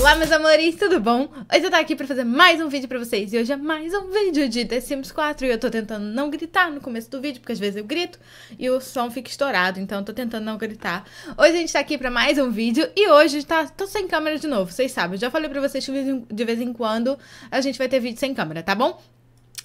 Olá, meus amores, tudo bom? Hoje eu tô aqui pra fazer mais um vídeo pra vocês. E hoje é mais um vídeo de The Sims 4. E eu tô tentando não gritar no começo do vídeo, porque às vezes eu grito e o som fica estourado. Então eu tô tentando não gritar. Hoje a gente tá aqui pra mais um vídeo. E hoje tá, tô sem câmera de novo, vocês sabem. Eu já falei pra vocês que de vez em quando a gente vai ter vídeo sem câmera, tá bom?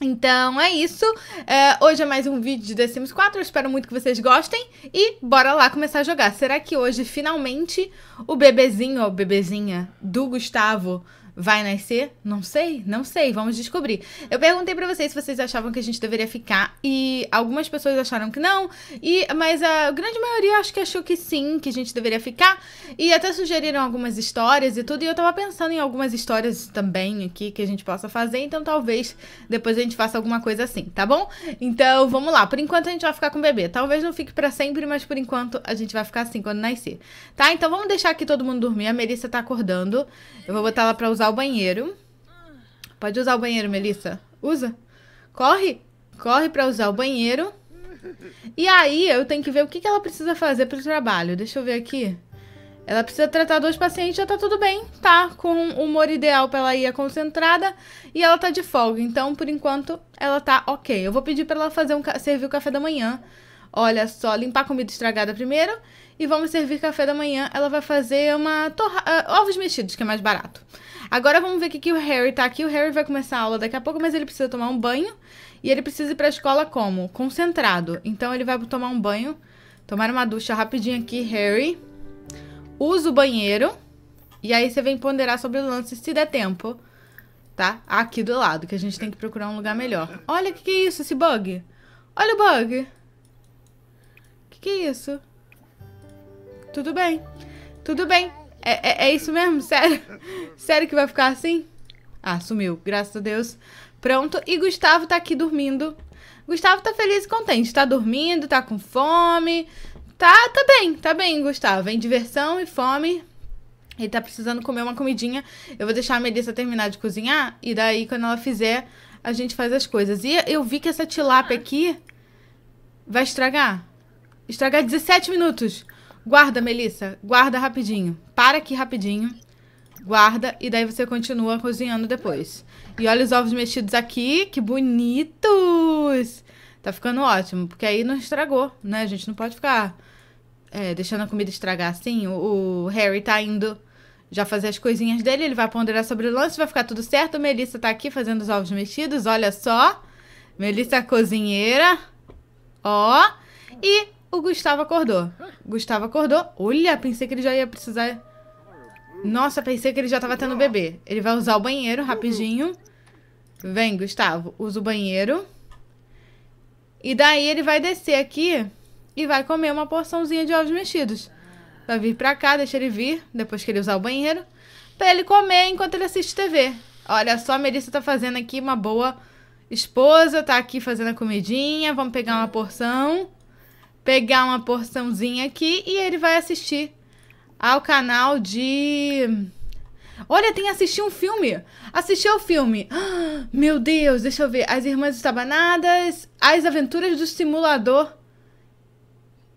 Então é isso. É, hoje é mais um vídeo de The Sims 4. Eu espero muito que vocês gostem. E bora lá começar a jogar. Será que hoje, finalmente, o bebezinho ou bebezinha do Gustavo Vai nascer? Não sei, não sei, vamos descobrir. Eu perguntei para vocês se vocês achavam que a gente deveria ficar e algumas pessoas acharam que não, e mas a grande maioria acho que achou que sim, que a gente deveria ficar e até sugeriram algumas histórias e tudo, e eu tava pensando em algumas histórias também aqui que a gente possa fazer, então talvez depois a gente faça alguma coisa assim, tá bom? Então, vamos lá. Por enquanto a gente vai ficar com o bebê. Talvez não fique para sempre, mas por enquanto a gente vai ficar assim quando nascer. Tá? Então, vamos deixar aqui todo mundo dormir. A Melissa tá acordando. Eu vou botar ela para usar usar o banheiro. Pode usar o banheiro, Melissa. Usa. Corre. Corre para usar o banheiro. E aí eu tenho que ver o que, ela precisa fazer para o trabalho. Deixa eu ver aqui. Ela precisa tratar dois pacientes, já tá tudo bem. Tá com o humor ideal para ela ir concentrada e ela tá de folga. Então, por enquanto, ela tá ok. Eu vou pedir para ela fazer um servir o café da manhã. Olha só, limpar a comida estragada primeiro e vamos servir café da manhã. Ela vai fazer uma torra... Uh, ovos mexidos, que é mais barato. Agora vamos ver o que, o Harry tá aqui. O Harry vai começar a aula daqui a pouco, mas ele precisa tomar um banho. E ele precisa ir pra escola como? Concentrado. Então ele vai tomar um banho, tomar uma ducha rapidinho aqui, Harry. Usa o banheiro. E aí você vem ponderar sobre o lance se der tempo. Tá? Aqui do lado, que a gente tem que procurar um lugar melhor. Olha o que, que é isso, esse bug. Olha o bug. O que, que é isso? Tudo bem. Tudo bem. É, é, é, isso mesmo? Sério? Sério que vai ficar assim? Ah, sumiu. Graças a Deus. Pronto. E Gustavo tá aqui dormindo. Gustavo tá feliz e contente. Tá dormindo, tá com fome. Tá, tá bem, tá bem, Gustavo. Em é diversão e fome. Ele tá precisando comer uma comidinha. Eu vou deixar a Melissa terminar de cozinhar. E daí, quando ela fizer, a gente faz as coisas. E eu vi que essa tilápia aqui vai estragar. Estragar 17 minutos. Guarda, Melissa. Guarda rapidinho. Para aqui rapidinho. Guarda e daí você continua cozinhando depois. E olha os ovos mexidos aqui. Que bonitos! Tá ficando ótimo, porque aí não estragou, né? A gente não pode ficar é, deixando a comida estragar assim. O, o, Harry tá indo já fazer as coisinhas dele, ele vai ponderar sobre o lance, vai ficar tudo certo. Melissa tá aqui fazendo os ovos mexidos, olha só. Melissa cozinheira. Ó. E o Gustavo acordou. Gustavo acordou. Olha, pensei que ele já ia precisar... Nossa, pensei que ele já tava tendo bebê. Ele vai usar o banheiro rapidinho. Vem, Gustavo. Usa o banheiro. E daí ele vai descer aqui e vai comer uma porçãozinha de ovos mexidos. Vai vir pra cá, deixa ele vir, depois que ele usar o banheiro, pra ele comer enquanto ele assiste TV. Olha só, a Melissa tá fazendo aqui uma boa esposa, tá aqui fazendo a comidinha, vamos pegar uma porção pegar uma porçãozinha aqui e ele vai assistir ao canal de. Olha, tem assistir um filme. Assistiu o filme. meu Deus, deixa eu ver. As Irmãs Estabanadas, As Aventuras do Simulador.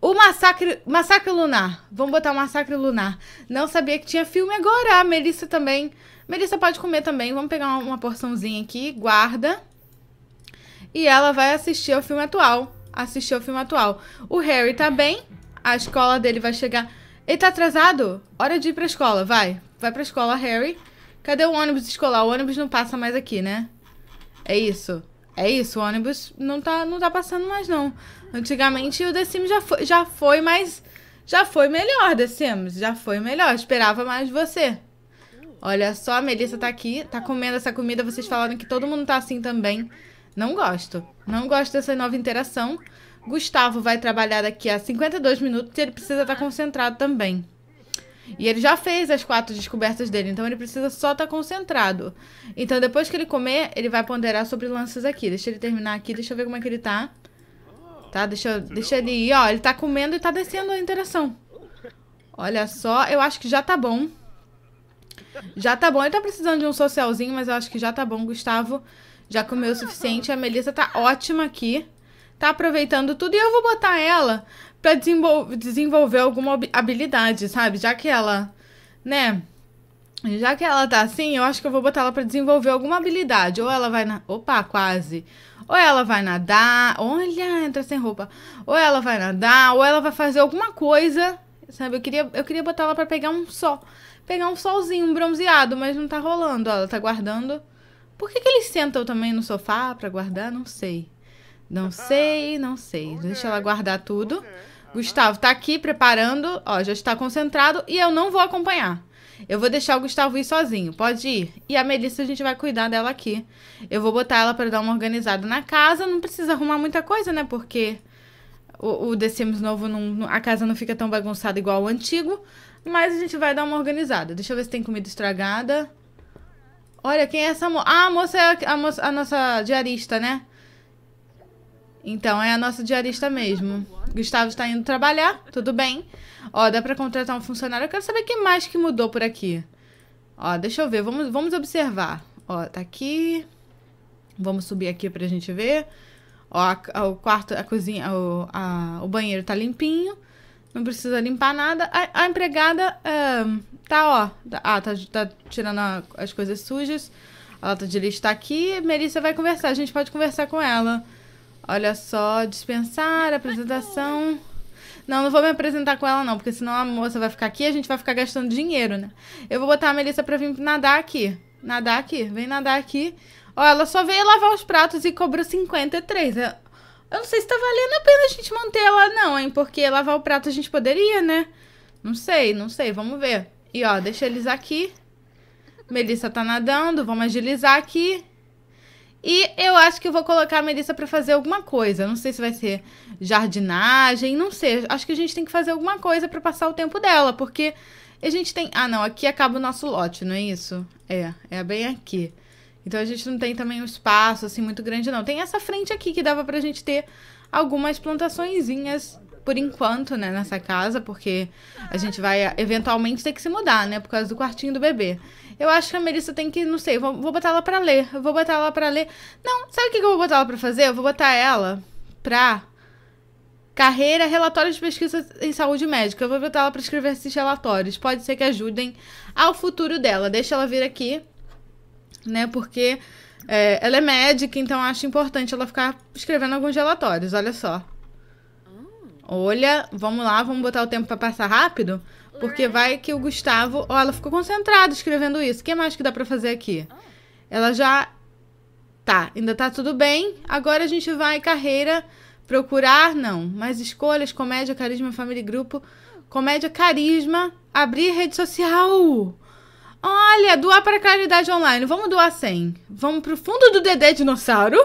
O Massacre, Massacre Lunar. Vamos botar o Massacre Lunar. Não sabia que tinha filme agora. A Melissa também. Melissa pode comer também. Vamos pegar uma porçãozinha aqui, guarda. E ela vai assistir ao filme atual assistir o filme atual. O Harry tá bem, a escola dele vai chegar. Ele tá atrasado? Hora de ir pra escola, vai. Vai pra escola, Harry. Cadê o ônibus escolar? O ônibus não passa mais aqui, né? É isso. É isso, o ônibus não tá, não tá passando mais, não. Antigamente o The Sims já foi, já foi mais. Já foi melhor, The Sims. Já foi melhor. Esperava mais de você. Olha só, a Melissa tá aqui, tá comendo essa comida. Vocês falaram que todo mundo tá assim também. Não gosto. Não gosto dessa nova interação. Gustavo vai trabalhar daqui a 52 minutos e ele precisa estar concentrado também. E ele já fez as quatro descobertas dele, então ele precisa só estar concentrado. Então depois que ele comer, ele vai ponderar sobre lances aqui. Deixa ele terminar aqui, deixa eu ver como é que ele tá. Tá, deixa, deixa ele ir, ó. Ele tá comendo e tá descendo a interação. Olha só, eu acho que já tá bom. Já tá bom, ele tá precisando de um socialzinho, mas eu acho que já tá bom, Gustavo. Já comeu o suficiente. A Melissa tá ótima aqui. Tá aproveitando tudo. E eu vou botar ela pra desenvol desenvolver alguma habilidade, sabe? Já que ela, né? Já que ela tá assim, eu acho que eu vou botar ela pra desenvolver alguma habilidade. Ou ela vai na. Opa, quase. Ou ela vai nadar. Olha, entra sem roupa. Ou ela vai nadar, ou ela vai fazer alguma coisa. Sabe, eu queria, eu queria botar ela pra pegar um sol. Pegar um solzinho, um bronzeado, mas não tá rolando. Ó, ela tá guardando. Por que, que eles sentam também no sofá para guardar? Não sei. Não ah, sei, não sei. Deixa ela guardar tudo. Gustavo tá aqui preparando, ó, já está concentrado e eu não vou acompanhar. Eu vou deixar o Gustavo ir sozinho, pode ir. E a Melissa a gente vai cuidar dela aqui. Eu vou botar ela para dar uma organizada na casa, não precisa arrumar muita coisa, né? Porque o, o The Sims novo, não, a casa não fica tão bagunçada igual o antigo. Mas a gente vai dar uma organizada. Deixa eu ver se tem comida estragada. Olha, quem é essa moça? Ah, a moça é a, moça, a nossa diarista, né? Então, é a nossa diarista mesmo. Gustavo está indo trabalhar, tudo bem. Ó, dá para contratar um funcionário. Eu quero saber o que mais que mudou por aqui. Ó, deixa eu ver, vamos, vamos observar. Ó, tá aqui. Vamos subir aqui pra gente ver. Ó, a, a, o quarto, a cozinha, o, a, o banheiro tá limpinho. Não precisa limpar nada. A, empregada Tá, ó. Ah, tá, tá tirando a, as coisas sujas. A lata de lixo tá aqui. Melissa vai conversar. A gente pode conversar com ela. Olha só, dispensar, apresentação. Não, não vou me apresentar com ela, não, porque senão a moça vai ficar aqui e a gente vai ficar gastando dinheiro, né? Eu vou botar a Melissa pra vir nadar aqui. Nadar aqui, vem nadar aqui. Ó, ela só veio lavar os pratos e cobrou 53. Eu não sei se tá valendo a pena a gente manter ela, não, hein? Porque lavar o prato a gente poderia, né? Não sei, não sei, vamos ver. E ó, deixa eles aqui. Melissa tá nadando, vamos agilizar aqui. E eu acho que eu vou colocar a Melissa para fazer alguma coisa. Não sei se vai ser jardinagem, não sei. Acho que a gente tem que fazer alguma coisa para passar o tempo dela, porque a gente tem. Ah, não, aqui acaba o nosso lote, não é isso? É, é bem aqui. Então a gente não tem também um espaço assim muito grande, não. Tem essa frente aqui que dava pra gente ter algumas plantaçõezinhas por enquanto, né, nessa casa, porque a gente vai eventualmente ter que se mudar, né, por causa do quartinho do bebê. Eu acho que a Melissa tem que, não sei, vou, vou botar ela pra ler. Eu vou botar ela pra ler. Não, sabe o que eu vou botar ela pra fazer? Eu vou botar ela pra carreira, relatórios de pesquisa em saúde médica. Eu vou botar ela para escrever esses relatórios. Pode ser que ajudem ao futuro dela. Deixa ela vir aqui, né? Porque é, ela é médica, então acho importante ela ficar escrevendo alguns relatórios. Olha só. Olha, vamos lá, vamos botar o tempo para passar rápido? Porque vai que o Gustavo... Ó, oh, ela ficou concentrada escrevendo isso. O que mais que dá para fazer aqui? Ela já... Tá, ainda tá tudo bem. Agora a gente vai carreira, procurar, não. Mais escolhas, comédia, carisma, família e grupo. Comédia, carisma, abrir rede social. Olha, doar para caridade online. Vamos doar 100. Vamos pro fundo do Dedé Dinossauro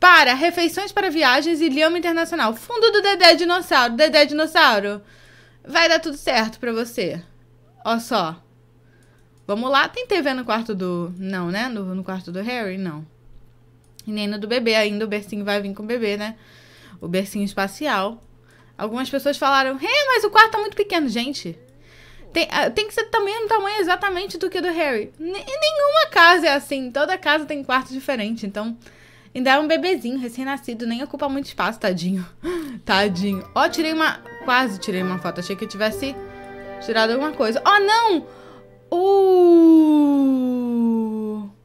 para refeições para viagens e idioma internacional. Fundo do Dedé Dinossauro. Dedé Dinossauro. Vai dar tudo certo para você. Ó só. Vamos lá. Tem TV no quarto do... Não, né? No, no quarto do Harry? Não. E nem no do bebê ainda. O bercinho vai vir com o bebê, né? O bercinho espacial. Algumas pessoas falaram... Hey, mas o quarto tá muito pequeno. Gente... Tem, ah, tem que ser também no tamanho exatamente do que do Harry. N nenhuma casa é assim. Toda casa tem quarto diferente. Então... Ainda é um bebezinho, recém-nascido, nem ocupa muito espaço, tadinho. tadinho. Ó, oh, tirei uma... Quase tirei uma foto, achei que eu tivesse tirado alguma coisa. Oh, não! Uh...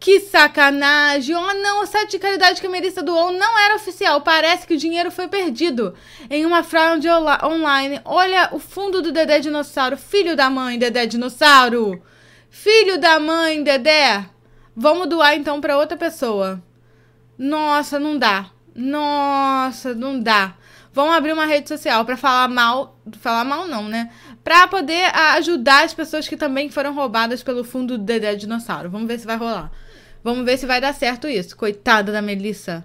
Que sacanagem! Oh, não! O site de caridade que a do doou não era oficial. Parece que o dinheiro foi perdido em uma fraude online. Olha o fundo do Dedé Dinossauro. Filho da mãe, Dedé Dinossauro! Filho da mãe, Dedé! Vamos doar então para outra pessoa. Nossa, não dá. Nossa, não dá. Vão abrir uma rede social para falar mal, falar mal não, né? Para poder ajudar as pessoas que também foram roubadas pelo fundo do Dedé Dinossauro. Vamos ver se vai rolar. Vamos ver se vai dar certo isso. Coitada da Melissa.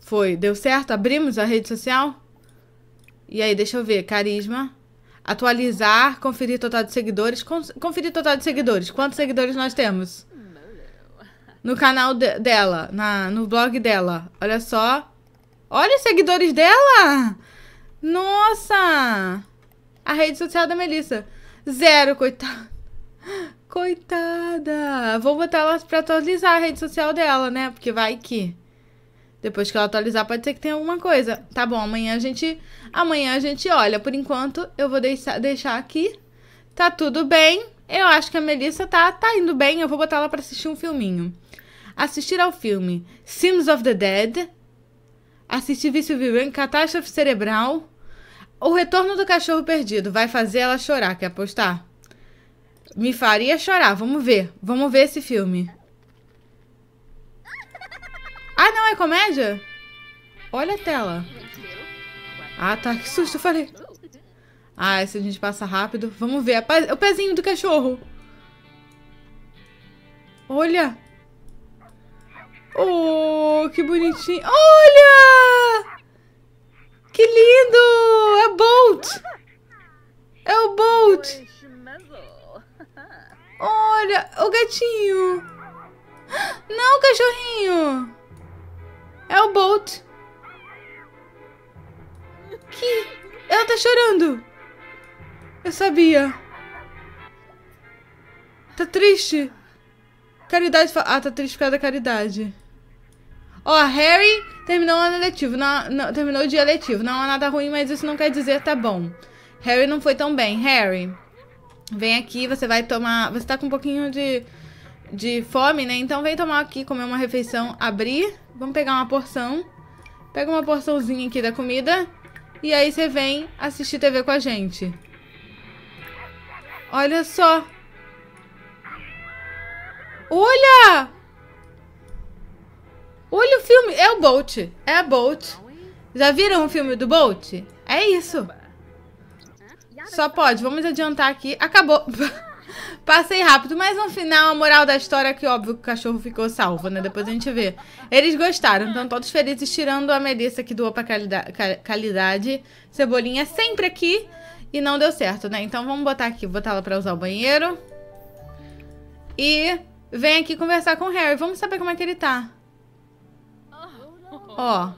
Foi, deu certo? Abrimos a rede social? E aí, deixa eu ver, carisma, atualizar, conferir total de seguidores, conferir total de seguidores. Quantos seguidores nós temos? no canal de dela, na, no blog dela. Olha só. Olha os seguidores dela! Nossa! A rede social da Melissa. Zero, coitada. Coitada! Vou botar ela pra atualizar a rede social dela, né? Porque vai que... Depois que ela atualizar, pode ser que tenha alguma coisa. Tá bom, amanhã a gente... Amanhã a gente olha. Por enquanto, eu vou deixar, deixar aqui. Tá tudo bem. Eu acho que a Melissa tá, tá indo bem. Eu vou botar ela pra assistir um filminho assistir ao filme Sims of the Dead, assistir Vício em Catástrofe Cerebral, O Retorno do Cachorro Perdido, vai fazer ela chorar, quer apostar? Me faria chorar, vamos ver, vamos ver esse filme. Ah, não, é comédia? Olha a tela. Ah, tá, que susto, falei. Ah, se a gente passa rápido. Vamos ver, é o pezinho do cachorro. Olha que bonitinho. Olha! Que lindo! É o Bolt! É o Bolt! Olha, o gatinho! Não, cachorrinho! É o Bolt! Que... Ela tá chorando! Eu sabia! Tá triste? Caridade... Ah, tá triste por causa da caridade. Ó, Harry terminou o ano letivo. Não, não, terminou o dia letivo. Não há nada ruim, mas isso não quer dizer tá bom. Harry não foi tão bem. Harry, vem aqui, você vai tomar. Você tá com um pouquinho de, de fome, né? Então vem tomar aqui, comer uma refeição, abrir. Vamos pegar uma porção. Pega uma porçãozinha aqui da comida. E aí você vem assistir TV com a gente. Olha só. Olha! Olha o filme, é o Bolt, é a Bolt. Já viram o filme do Bolt? É isso. Só pode, vamos adiantar aqui. Acabou. Passei rápido, mas no final a moral da história é que óbvio que o cachorro ficou salvo, né? Depois a gente vê. Eles gostaram, estão todos felizes, tirando a Melissa que doou pra qualidade, qualidade. Cebolinha sempre aqui e não deu certo, né? Então vamos botar aqui, botar ela pra usar o banheiro. E vem aqui conversar com o Harry. Vamos saber como é que ele tá. Ó.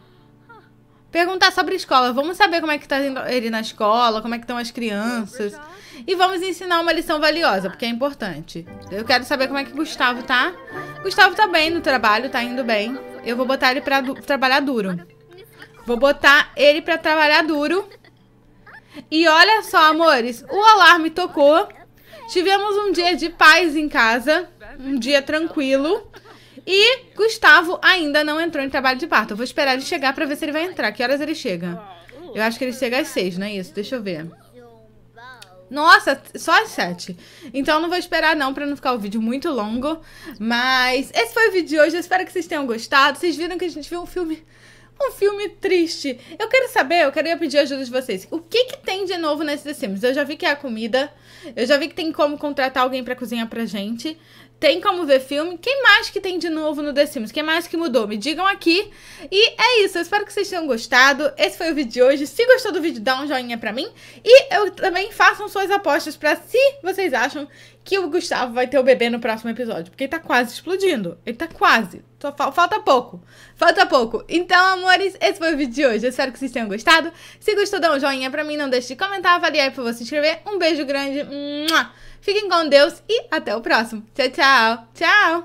Perguntar sobre escola. Vamos saber como é que tá ele na escola, como é que estão as crianças. E vamos ensinar uma lição valiosa, porque é importante. Eu quero saber como é que Gustavo tá. Gustavo tá bem no trabalho, tá indo bem. Eu vou botar ele pra du trabalhar duro. Vou botar ele pra trabalhar duro. E olha só, amores, o alarme tocou. Tivemos um dia de paz em casa, um dia tranquilo. E Gustavo ainda não entrou em trabalho de parto. Eu vou esperar ele chegar para ver se ele vai entrar. Que horas ele chega? Eu acho que ele chega às seis, não é isso? Deixa eu ver. Nossa, só às sete. Então não vou esperar não para não ficar o vídeo muito longo. Mas esse foi o vídeo de hoje. Eu espero que vocês tenham gostado. Vocês viram que a gente viu um filme um filme triste. Eu quero saber, eu queria pedir a ajuda de vocês. O que que tem de novo nesse The Sims? Eu já vi que é a comida, eu já vi que tem como contratar alguém para cozinhar pra gente, tem como ver filme. Quem mais que tem de novo no The Sims? Quem mais que mudou? Me digam aqui. E é isso, eu espero que vocês tenham gostado. Esse foi o vídeo de hoje. Se gostou do vídeo, dá um joinha pra mim. E eu também façam suas apostas pra se vocês acham que o Gustavo vai ter o bebê no próximo episódio. Porque ele tá quase explodindo. Ele tá quase. Só fal falta pouco. Falta pouco. Então, amores, esse foi o vídeo de hoje. Eu espero que vocês tenham gostado. Se gostou, dá um joinha pra mim. Não deixe de comentar, avaliar e por favor se inscrever. Um beijo grande. Mua! Fiquem com Deus e até o próximo. Tchau, tchau. Tchau.